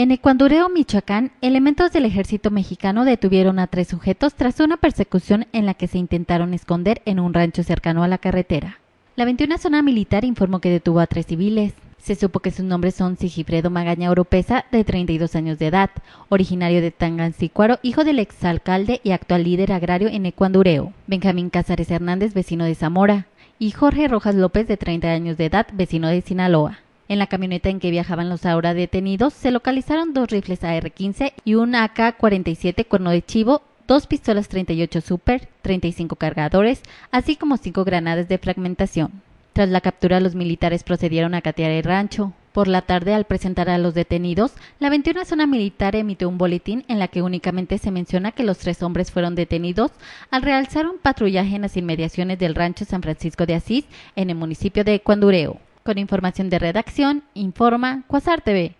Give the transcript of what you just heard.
En Ecuandureo, Michoacán, elementos del ejército mexicano detuvieron a tres sujetos tras una persecución en la que se intentaron esconder en un rancho cercano a la carretera. La 21 zona militar informó que detuvo a tres civiles. Se supo que sus nombres son Sigifredo Magaña Oropesa, de 32 años de edad, originario de Tangancicuaro, hijo del exalcalde y actual líder agrario en Ecuandureo, Benjamín Cázares Hernández, vecino de Zamora, y Jorge Rojas López, de 30 años de edad, vecino de Sinaloa. En la camioneta en que viajaban los ahora detenidos se localizaron dos rifles AR-15 y un AK-47 cuerno de chivo, dos pistolas 38 Super, 35 cargadores, así como cinco granadas de fragmentación. Tras la captura, los militares procedieron a catear el rancho. Por la tarde, al presentar a los detenidos, la 21 Zona Militar emitió un boletín en la que únicamente se menciona que los tres hombres fueron detenidos al realizar un patrullaje en las inmediaciones del rancho San Francisco de Asís, en el municipio de Cuandureo. Con información de redacción, informa Cuasar TV.